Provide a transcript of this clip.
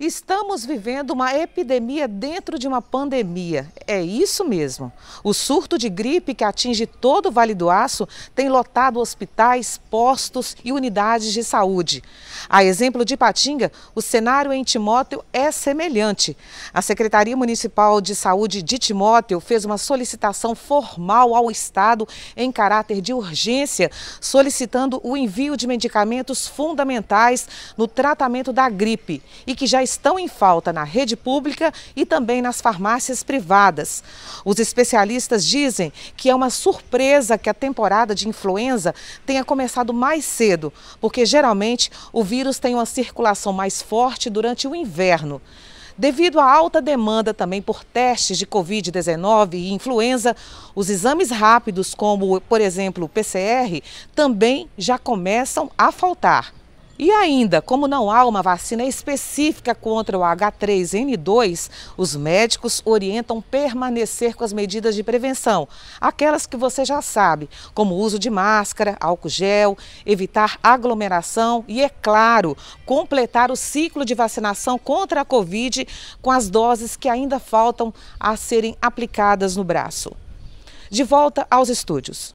Estamos vivendo uma epidemia dentro de uma pandemia. É isso mesmo. O surto de gripe que atinge todo o Vale do Aço tem lotado hospitais, postos e unidades de saúde. A exemplo de Patinga, o cenário em Timóteo é semelhante. A Secretaria Municipal de Saúde de Timóteo fez uma solicitação formal ao Estado em caráter de urgência, solicitando o envio de medicamentos fundamentais no tratamento da gripe e que já estão em falta na rede pública e também nas farmácias privadas. Os especialistas dizem que é uma surpresa que a temporada de influenza tenha começado mais cedo, porque geralmente o vírus tem uma circulação mais forte durante o inverno. Devido à alta demanda também por testes de Covid-19 e influenza, os exames rápidos, como por exemplo o PCR, também já começam a faltar. E ainda, como não há uma vacina específica contra o H3N2, os médicos orientam permanecer com as medidas de prevenção, aquelas que você já sabe, como uso de máscara, álcool gel, evitar aglomeração e, é claro, completar o ciclo de vacinação contra a Covid com as doses que ainda faltam a serem aplicadas no braço. De volta aos estúdios.